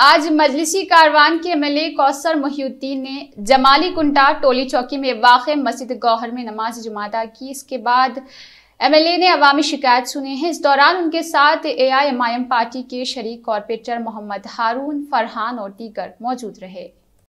आज मजलिसी कारवान के M L A Kausar Mohiuddin ने जमाली कुंटा टोली चौकी में वाक़ मस्जिद गौहर में नमाज जुमा अदा की इसके बाद एम ए ने अवामी शिकायत सुनी है इस दौरान उनके साथ A I I M M party के शरीक कॉरपोरेटर मोहम्मद हारून फरहान और दीगर मौजूद रहे